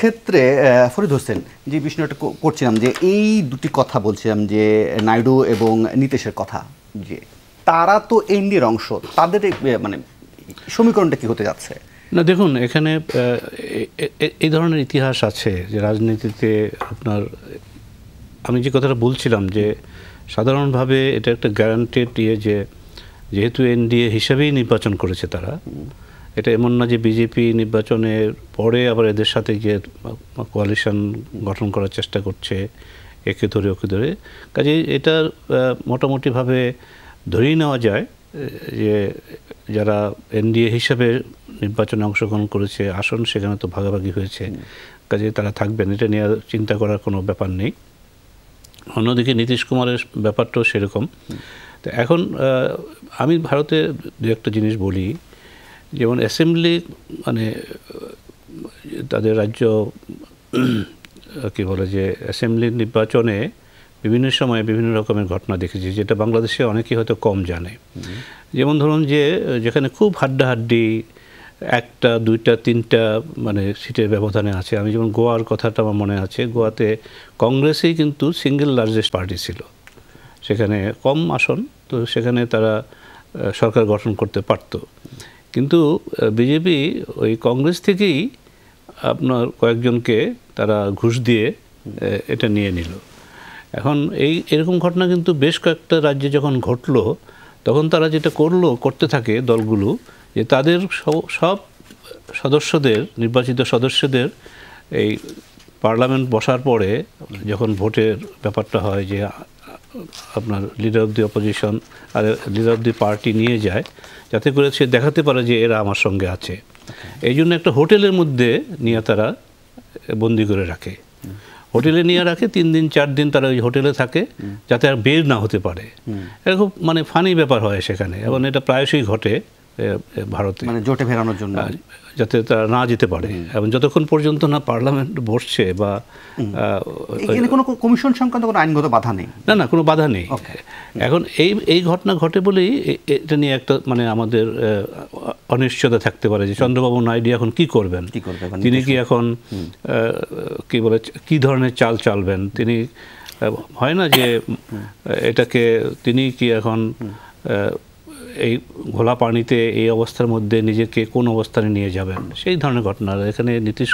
ক্ষেত্রে ফরিদ হোসেন যে বিষয়টা করছিলাম যে এই দুটি কথা বলছিলাম যে নাইডু এবং নীতিশের কথা যে তারা তো এনডির অংশ তাদের মানে সমীকরণটা কি হতে যাচ্ছে না দেখুন এখানে এই ধরনের ইতিহাস আছে যে রাজনীতিতে আপনার আমি যে কথাটা বলছিলাম যে সাধারণভাবে এটা একটা গ্যারান্টেড ইয়ে যে যেহেতু এনডিএ হিসাবেই নির্বাচন করেছে তারা এটা এমন না যে বিজেপি নির্বাচনের পরে আবার এদের সাথে গিয়ে কোয়ালিশন গঠন করার চেষ্টা করছে একে ধরে ওকে ধরে কাজে এটা মোটামুটিভাবে ধরেই নেওয়া যায় যে যারা এনডিএ হিসাবে নির্বাচনে অংশগ্রহণ করেছে আসন সেখানে তো ভাগাভাগি হয়েছে কাজে তারা থাকবেন এটা নিয়ে চিন্তা করার কোনো ব্যাপার নেই অন্যদিকে নীতিশ কুমারের ব্যাপারটাও সেরকম তো এখন আমি ভারতে দু একটা জিনিস বলি যেমন অ্যাসেম্বলি মানে তাদের রাজ্য কি বলে যে অ্যাসেম্বলি নির্বাচনে বিভিন্ন সময়ে বিভিন্ন রকমের ঘটনা দেখেছি যেটা বাংলাদেশে অনেকেই হয়তো কম জানে যেমন ধরুন যে যেখানে খুব হাড্ডাহাড্ডি একটা দুইটা তিনটা মানে সিটের ব্যবধানে আছে আমি যেমন গোয়ার কথাটা আমার মনে আছে গোয়াতে কংগ্রেসেই কিন্তু সিঙ্গেল লার্জেস্ট পার্টি ছিল সেখানে কম আসন তো সেখানে তারা সরকার গঠন করতে পারত কিন্তু বিজেপি ওই কংগ্রেস থেকেই আপনার কয়েকজনকে তারা ঘুষ দিয়ে এটা নিয়ে নিল এখন এই এরকম ঘটনা কিন্তু বেশ কয়েকটা রাজ্যে যখন ঘটলো তখন তারা যেটা করলো করতে থাকে দলগুলো যে তাদের সব সদস্যদের নির্বাচিত সদস্যদের এই পার্লামেন্ট বসার পরে যখন ভোটের ব্যাপারটা হয় যে আপনার লিডার অফ দি অপোজিশন আর লিডার অফ দি পার্টি নিয়ে যায় যাতে করে সে দেখাতে পারে যে এরা আমার সঙ্গে আছে এই জন্য একটা হোটেলের মধ্যে নিয়ে তারা বন্দি করে রাখে হোটেলে নিয়ে রাখে তিন দিন চার দিন তারা ওই হোটেলে থাকে যাতে আর বের না হতে পারে এরকম মানে ফানি ব্যাপার হয় সেখানে এবং এটা প্রায়শই ঘটে ভারতে মানে জোটে ফেরানোর জন্য যাতে তারা না যেতে পারে এবং যতক্ষণ পর্যন্ত না পার্লামেন্ট বসছে বা এখানে কোনো কমিশন সংক্রান্ত কোনো আইনগত বাধা নেই না না কোনো বাধা নেই এখন এই এই ঘটনা ঘটে বলেই এটা নিয়ে একটা মানে আমাদের অনিশ্চয়তা থাকতে পারে যে চন্দ্রবাবু নাইডু এখন কি করবেন তিনি কি এখন কি বলে কি ধরনের চাল চালবেন তিনি হয় না যে এটাকে তিনি কি এখন এই ঘোলা পানিতে এই অবস্থার মধ্যে নিজেকে কোন অবস্থানে নিয়ে যাবেন সেই ধরনের ঘটনা এখানে নীতিশ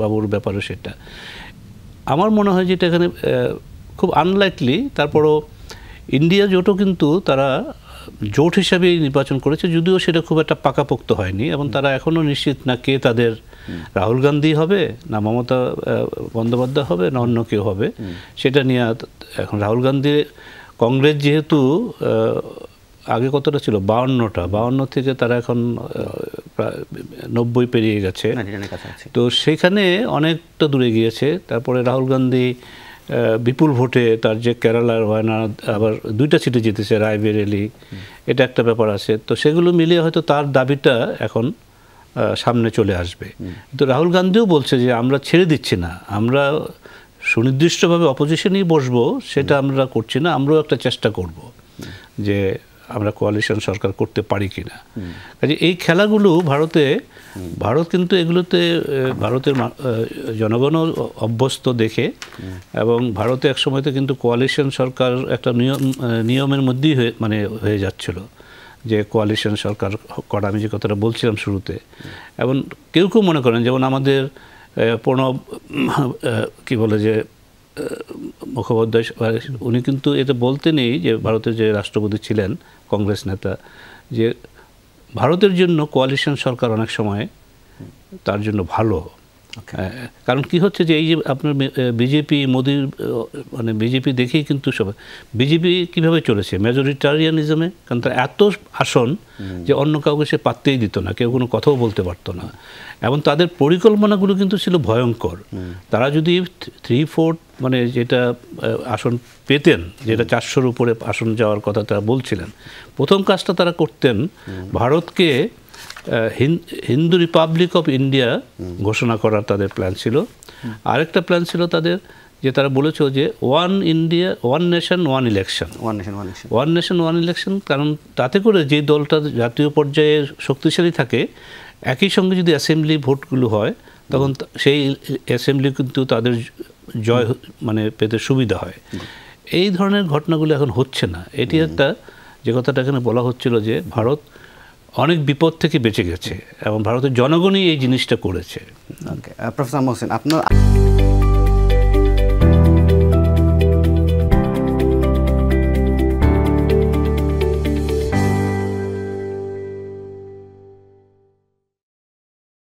বাবুর ব্যাপারও সেটা আমার মনে হয় যেটা এখানে খুব আনলাইকলি তারপরও ইন্ডিয়া জোটও কিন্তু তারা জোট হিসাবে নির্বাচন করেছে যদিও সেটা খুব একটা পাকাপোক্ত হয়নি এবং তারা এখনও নিশ্চিত না কে তাদের রাহুল গান্ধী হবে না মমতা বন্দ্যোপাধ্যায় হবে না অন্য কেউ হবে সেটা নিয়ে এখন রাহুল গান্ধী কংগ্রেস যেহেতু আগে কতটা ছিল বাউন্নটা বাউন্ন থেকে তারা এখন প্রায় নব্বই পেরিয়ে গেছে তো সেখানে অনেকটা দূরে গিয়েছে তারপরে রাহুল গান্ধী বিপুল ভোটে তার যে কেরালার না আবার দুইটা সিটে জিতেছে রায়বেরেলি এটা একটা ব্যাপার আছে তো সেগুলো মিলিয়ে হয়তো তার দাবিটা এখন সামনে চলে আসবে তো রাহুল গান্ধীও বলছে যে আমরা ছেড়ে দিচ্ছি না আমরা সুনির্দিষ্টভাবে অপোজিশনেই বসবো সেটা আমরা করছি না আমরাও একটা চেষ্টা করব যে আমরা কোয়ালিশন সরকার করতে পারি কি না কাজে এই খেলাগুলো ভারতে ভারত কিন্তু এগুলোতে ভারতের জনগণও অভ্যস্ত দেখে এবং ভারতে এক সময়তে কিন্তু কোয়ালিশন সরকার একটা নিয়ম নিয়মের মধ্যেই হয়ে মানে হয়ে যাচ্ছিল যে কোয়ালিশন সরকার করা আমি যে কথাটা বলছিলাম শুরুতে এবং কেউ কেউ মনে করেন যেমন আমাদের প্রণব কি বলে যে মুখোপাধ্যায় উনি কিন্তু এটা বলতে নেই যে ভারতের যে রাষ্ট্রপতি ছিলেন কংগ্রেস নেতা যে ভারতের জন্য কোয়ালিশন সরকার অনেক সময় তার জন্য ভালো Uh, কারণ কি হচ্ছে যে এই যে আপনার বিজেপি মোদীর মানে বিজেপি দেখেই কিন্তু সবাই বিজেপি কিভাবে চলেছে মেজরিটারিয়ানিজমে কারণ তার এত আসন যে অন্য কাউকে সে পাততেই দিত না কেউ কোনো কথাও বলতে পারতো না এবং তাদের পরিকল্পনাগুলো কিন্তু ছিল ভয়ঙ্কর তারা যদি থ্রি ফোর্থ মানে যেটা আসন পেতেন যেটা চারশোর উপরে আসন যাওয়ার কথা তারা বলছিলেন প্রথম কাজটা তারা করতেন ভারতকে হিন্দু রিপাবলিক অফ ইন্ডিয়া ঘোষণা করার তাদের প্ল্যান ছিল আরেকটা প্ল্যান ছিল তাদের যে তারা বলেছ যে one India one nation one election one nation one election one nation one election কারণ তাতে করে যে দলটা জাতীয় পর্যায়ে শক্তিশালী থাকে একই সঙ্গে যদি অ্যাসেম্বলি ভোটগুলো হয় তখন সেই অ্যাসেম্বলি কিন্তু তাদের জয় মানে পেতে সুবিধা হয় এই ধরনের ঘটনাগুলো এখন হচ্ছে না এটি একটা যে কথাটা এখানে বলা হচ্ছিল যে ভারত অনেক বিপদ থেকে বেঁচে গেছে এবং ভারতের জনগণই এই জিনিসটা করেছে প্রফেসর uh, আপনার